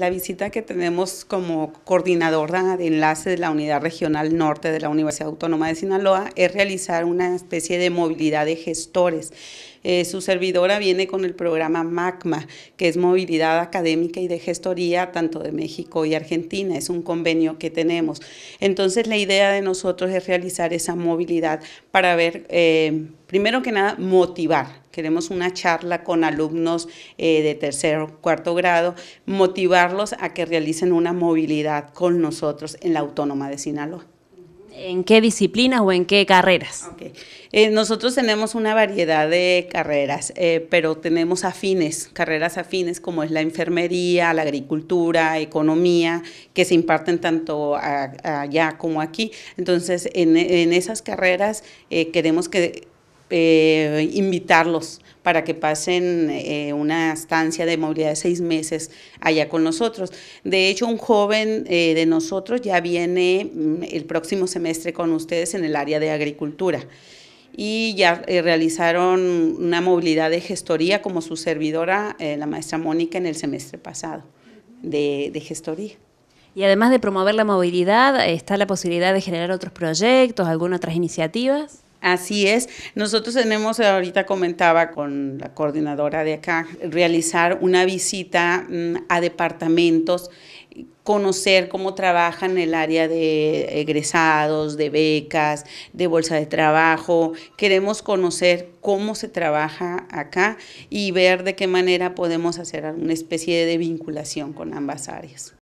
La visita que tenemos como coordinadora de enlace de la Unidad Regional Norte de la Universidad Autónoma de Sinaloa es realizar una especie de movilidad de gestores. Eh, su servidora viene con el programa MACMA, que es Movilidad Académica y de Gestoría, tanto de México y Argentina. Es un convenio que tenemos. Entonces, la idea de nosotros es realizar esa movilidad para ver, eh, primero que nada, motivar. Queremos una charla con alumnos eh, de de o cuarto grado, motivarlos a que realicen una movilidad con nosotros en la Autónoma de Sinaloa en qué disciplinas o en qué carreras? Eh, nosotros tenemos una variedad de carreras, eh, pero tenemos afines, carreras afines como es la enfermería, la agricultura, economía, que se imparten tanto allá como aquí. Entonces, en, esas carreras eh, queremos que eh, invitarlos para que pasen eh, una estancia de movilidad de seis meses allá con nosotros. De hecho, un joven eh, de nosotros ya viene mm, el próximo semestre con ustedes en el área de agricultura y ya realizaron una movilidad de gestoría como su servidora, la maestra Mónica, en el semestre pasado de, de, gestoría. Y además de promover la movilidad, ¿está la posibilidad de generar otros proyectos, algunas otras iniciativas? Así es. Nosotros tenemos, ahorita comentaba con la coordinadora de acá, realizar una visita mm, a departamentos, conocer cómo trabajan el área de egresados, de becas, de bolsa de trabajo. Queremos conocer cómo se trabaja acá y ver de qué manera podemos hacer alguna especie de vinculación con ambas áreas.